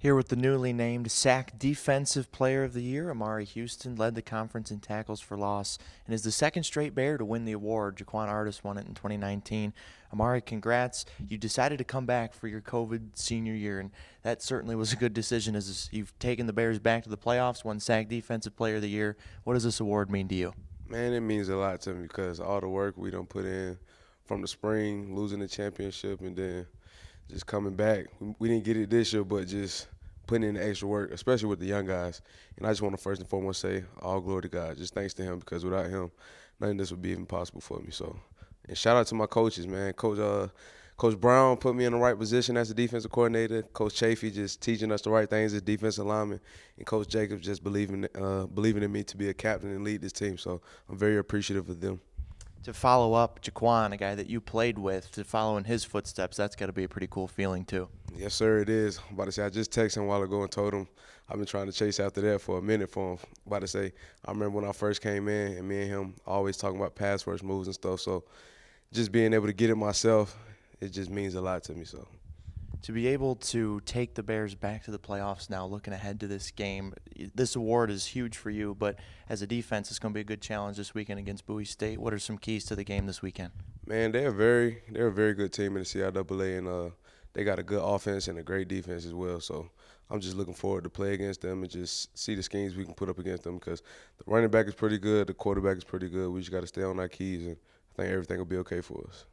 Here with the newly named SAC Defensive Player of the Year, Amari Houston led the conference in tackles for loss and is the second straight Bear to win the award. Jaquan Artis won it in 2019. Amari, congrats. You decided to come back for your COVID senior year, and that certainly was a good decision as you've taken the Bears back to the playoffs, won SAC Defensive Player of the Year. What does this award mean to you? Man, it means a lot to me because all the work we don't put in from the spring, losing the championship, and then – just coming back. We, didn't get it this year, but just putting in the extra work, especially with the young guys. And I just want to first and foremost say all glory to God. Just thanks to him because without him, none of this would be even possible for me. So, and shout out to my coaches, man. Coach uh, Coach Brown put me in the right position as a defensive coordinator. Coach Chafee just teaching us the right things as defensive lineman, and Coach Jacobs just believing uh, believing in me to be a captain and lead this team. So I'm very appreciative of them to follow up Jaquan, a guy that you played with, to follow in his footsteps, that's got to be a pretty cool feeling too. Yes, sir, it is. I'm about to say, I just texted him a while ago and told him I've been trying to chase after that for a minute for him. I'm about to say, I remember when I first came in and me and him always talking about pass first moves and stuff. So just being able to get it myself, it just means a lot to me. So to be able to take the Bears back to the playoffs now, looking ahead to this game, this award is huge for you. But as a defense, it's going to be a good challenge this weekend against Bowie State. What are some keys to the game this weekend? Man, they're very they're a very good team in the CIAA, and uh, they got a good offense and a great defense as well. So I'm just looking forward to play against them and just see the schemes we can put up against them because the running back is pretty good, the quarterback is pretty good. We just got to stay on our keys and I think everything will be okay for us.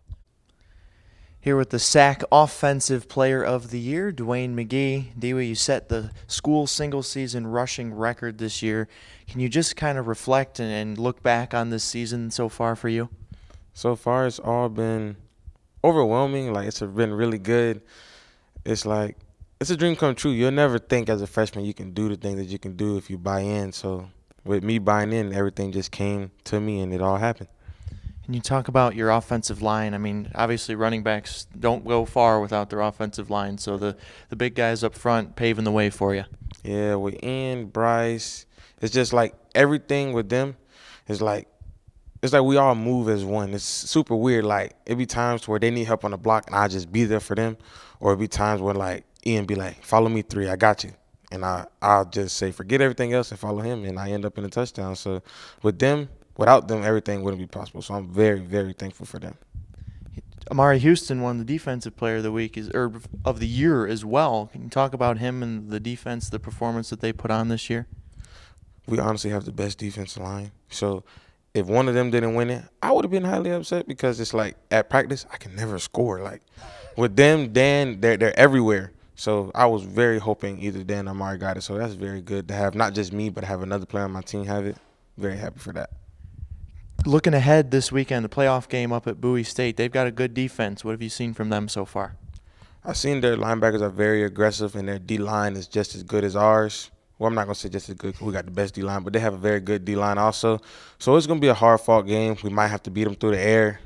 Here with the SAC Offensive Player of the Year, Dwayne McGee. Dewey, you set the school single season rushing record this year. Can you just kind of reflect and, and look back on this season so far for you? So far, it's all been overwhelming. Like, it's been really good. It's like, it's a dream come true. You'll never think as a freshman you can do the thing that you can do if you buy in. So, with me buying in, everything just came to me and it all happened. And you talk about your offensive line. I mean, obviously, running backs don't go far without their offensive line. So the, the big guys up front paving the way for you. Yeah, we in Bryce, it's just like everything with them is like, it's like we all move as one. It's super weird. Like, it be times where they need help on the block and I just be there for them. Or it be times where, like, Ian be like, follow me three, I got you and I I'll just say forget everything else and follow him, and I end up in a touchdown. So with them, without them, everything wouldn't be possible. So I'm very, very thankful for them. Amari Houston won the defensive player of the week is or of the year as well. Can you talk about him and the defense, the performance that they put on this year? We honestly have the best defensive line. So if one of them didn't win it, I would have been highly upset because it's like at practice I can never score. Like with them, Dan, they're they're everywhere. So I was very hoping either Dan or Amari got it. So that's very good to have not just me, but have another player on my team have it. Very happy for that looking ahead this weekend, the playoff game up at Bowie State, they've got a good defense. What have you seen from them so far? I've seen their linebackers are very aggressive, and their D line is just as good as ours. Well, I'm not going to say just as good. We got the best D line, but they have a very good D line also. So it's going to be a hard fought game. We might have to beat them through the air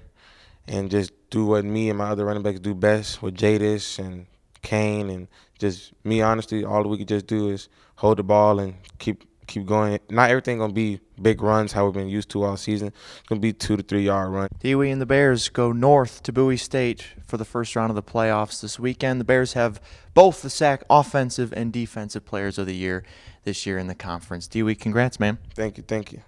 and just do what me and my other running backs do best with Jadis and Kane. And just me, honestly, all we could just do is hold the ball and keep keep going. Not everything gonna be big runs how we've been used to all season. It's gonna be two to three yard run. Dewey and the Bears go north to Bowie State for the first round of the playoffs this weekend. The Bears have both the sack, offensive and defensive players of the year this year in the conference. Dewey, congrats, man. Thank you, thank you.